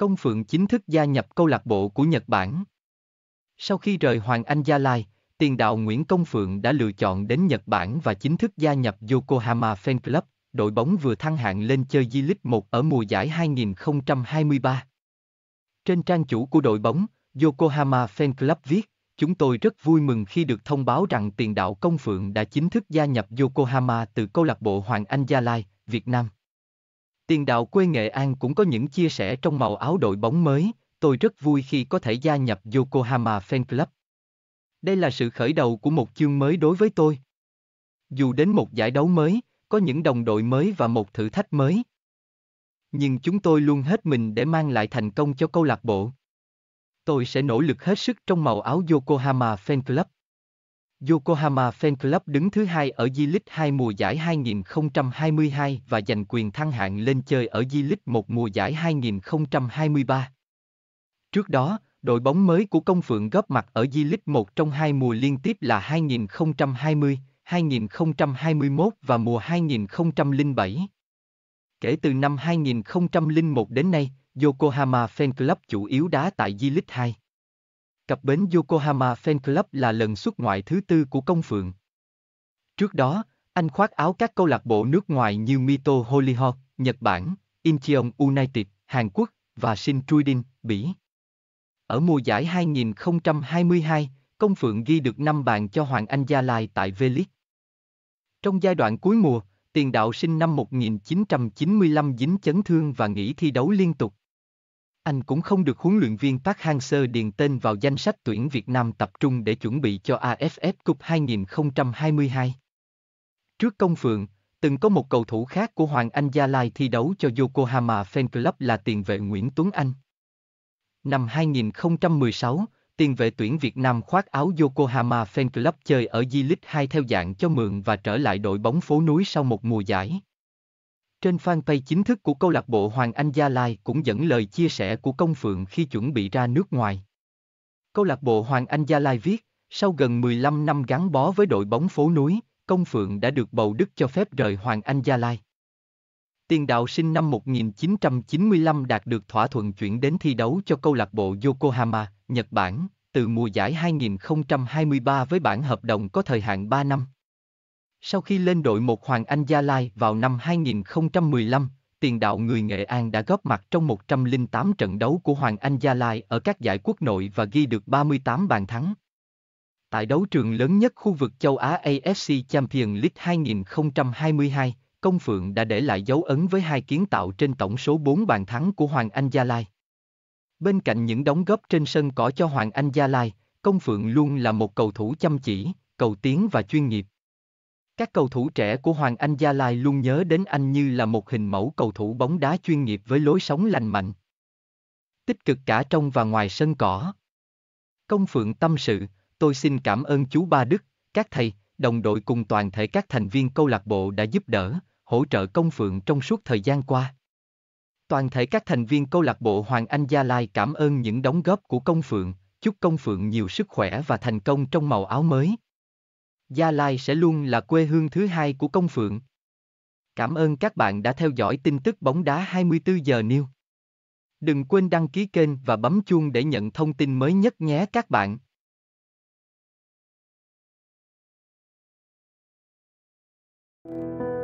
Công Phượng chính thức gia nhập câu lạc bộ của Nhật Bản. Sau khi rời Hoàng Anh Gia Lai, tiền đạo Nguyễn Công Phượng đã lựa chọn đến Nhật Bản và chính thức gia nhập Yokohama Fan Club, đội bóng vừa thăng hạng lên chơi J-League 1 ở mùa giải 2023. Trên trang chủ của đội bóng, Yokohama Fan Club viết, chúng tôi rất vui mừng khi được thông báo rằng tiền đạo Công Phượng đã chính thức gia nhập Yokohama từ câu lạc bộ Hoàng Anh Gia Lai, Việt Nam. Tiền đạo quê Nghệ An cũng có những chia sẻ trong màu áo đội bóng mới, tôi rất vui khi có thể gia nhập Yokohama Fan Club. Đây là sự khởi đầu của một chương mới đối với tôi. Dù đến một giải đấu mới, có những đồng đội mới và một thử thách mới. Nhưng chúng tôi luôn hết mình để mang lại thành công cho câu lạc bộ. Tôi sẽ nỗ lực hết sức trong màu áo Yokohama Fan Club. Yokohama Fan Club đứng thứ hai ở J-League 2 mùa giải 2022 và giành quyền thăng hạng lên chơi ở J-League 1 mùa giải 2023. Trước đó, đội bóng mới của Công Phượng góp mặt ở J-League 1 trong hai mùa liên tiếp là 2020, 2021 và mùa 2007. Kể từ năm 2001 đến nay, Yokohama Fan Club chủ yếu đá tại J-League 2. Cặp bến Yokohama Fan Club là lần xuất ngoại thứ tư của công phượng. Trước đó, anh khoác áo các câu lạc bộ nước ngoài như Mito Hollyhock, Nhật Bản, Incheon United, Hàn Quốc và Shinjuidin, Bỉ. Ở mùa giải 2022, Công Phượng ghi được 5 bàn cho Hoàng Anh Gia Lai tại V-League. Trong giai đoạn cuối mùa, tiền đạo sinh năm 1995 dính chấn thương và nghỉ thi đấu liên tục. Anh cũng không được huấn luyện viên Park Hang-seo điền tên vào danh sách tuyển Việt Nam tập trung để chuẩn bị cho AFF Cup 2022. Trước công phượng, từng có một cầu thủ khác của Hoàng Anh Gia Lai thi đấu cho Yokohama Fan Club là tiền vệ Nguyễn Tuấn Anh. Năm 2016, tiền vệ tuyển Việt Nam khoác áo Yokohama Fan Club chơi ở Di League 2 theo dạng cho mượn và trở lại đội bóng phố núi sau một mùa giải. Trên fanpage chính thức của câu lạc bộ Hoàng Anh Gia Lai cũng dẫn lời chia sẻ của Công Phượng khi chuẩn bị ra nước ngoài. Câu lạc bộ Hoàng Anh Gia Lai viết, sau gần 15 năm gắn bó với đội bóng phố núi, Công Phượng đã được bầu đức cho phép rời Hoàng Anh Gia Lai. Tiền đạo sinh năm 1995 đạt được thỏa thuận chuyển đến thi đấu cho câu lạc bộ Yokohama, Nhật Bản, từ mùa giải 2023 với bản hợp đồng có thời hạn 3 năm. Sau khi lên đội một Hoàng Anh Gia Lai vào năm 2015, tiền đạo người Nghệ An đã góp mặt trong 108 trận đấu của Hoàng Anh Gia Lai ở các giải quốc nội và ghi được 38 bàn thắng. Tại đấu trường lớn nhất khu vực châu Á AFC Champions League 2022, Công Phượng đã để lại dấu ấn với hai kiến tạo trên tổng số 4 bàn thắng của Hoàng Anh Gia Lai. Bên cạnh những đóng góp trên sân cỏ cho Hoàng Anh Gia Lai, Công Phượng luôn là một cầu thủ chăm chỉ, cầu tiến và chuyên nghiệp. Các cầu thủ trẻ của Hoàng Anh Gia Lai luôn nhớ đến anh như là một hình mẫu cầu thủ bóng đá chuyên nghiệp với lối sống lành mạnh. Tích cực cả trong và ngoài sân cỏ. Công Phượng tâm sự, tôi xin cảm ơn chú Ba Đức, các thầy, đồng đội cùng toàn thể các thành viên câu lạc bộ đã giúp đỡ, hỗ trợ Công Phượng trong suốt thời gian qua. Toàn thể các thành viên câu lạc bộ Hoàng Anh Gia Lai cảm ơn những đóng góp của Công Phượng, chúc Công Phượng nhiều sức khỏe và thành công trong màu áo mới. Gia Lai sẽ luôn là quê hương thứ hai của Công Phượng. Cảm ơn các bạn đã theo dõi tin tức bóng đá 24 giờ New. Đừng quên đăng ký kênh và bấm chuông để nhận thông tin mới nhất nhé các bạn. thank you